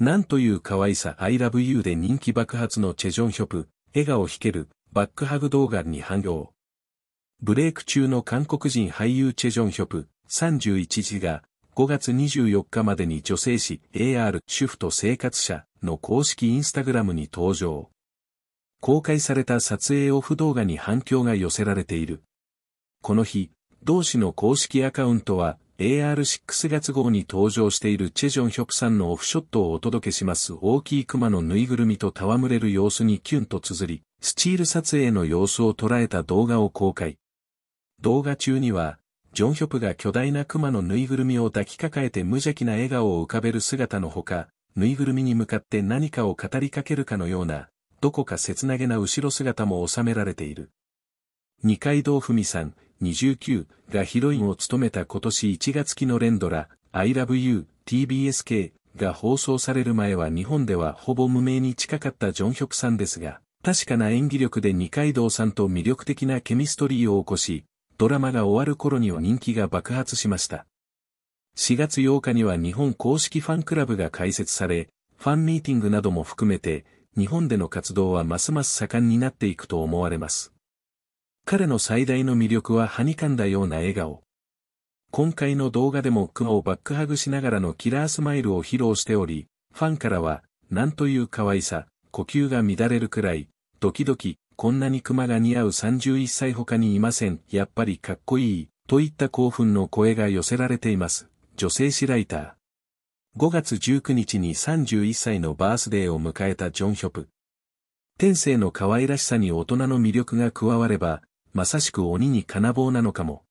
なんという可愛さ I love you で人気爆発のチェジョンヒョプ、笑顔弾ける、バックハグ動画に反応。ブレイク中の韓国人俳優チェジョンヒョプ、31時が、5月24日までに女性誌 AR 主婦と生活者の公式インスタグラムに登場。公開された撮影オフ動画に反響が寄せられている。この日、同氏の公式アカウントは AR6 月号に登場しているチェジョンヒョクさんのオフショットをお届けします大きい熊のぬいぐるみと戯れる様子にキュンと綴り、スチール撮影の様子を捉えた動画を公開。動画中には、ジョンヒョプが巨大な熊のぬいぐるみを抱きかかえて無邪気な笑顔を浮かべる姿のほか、ぬいぐるみに向かって何かを語りかけるかのような、どこか切なげな後ろ姿も収められている。二階堂ふみさん、29がヒロインを務めた今年1月期のレンドラ、I Love You, TBSK が放送される前は日本ではほぼ無名に近かったジョンヒョクさんですが、確かな演技力で二階堂さんと魅力的なケミストリーを起こし、ドラマが終わる頃には人気が爆発しました。4月8日には日本公式ファンクラブが開設され、ファンミーティングなども含めて、日本での活動はますます盛んになっていくと思われます。彼の最大の魅力ははにかんだような笑顔。今回の動画でもクマをバックハグしながらのキラースマイルを披露しており、ファンからは、なんという可愛さ、呼吸が乱れるくらい、ドキドキ、こんなにクマが似合う31歳他にいません、やっぱりかっこいい、といった興奮の声が寄せられています。女性誌ライター。5月19日に31歳のバースデーを迎えたジョン・ヒョプ。天性の可愛らしさに大人の魅力が加われば、まさしく鬼に金棒なのかも。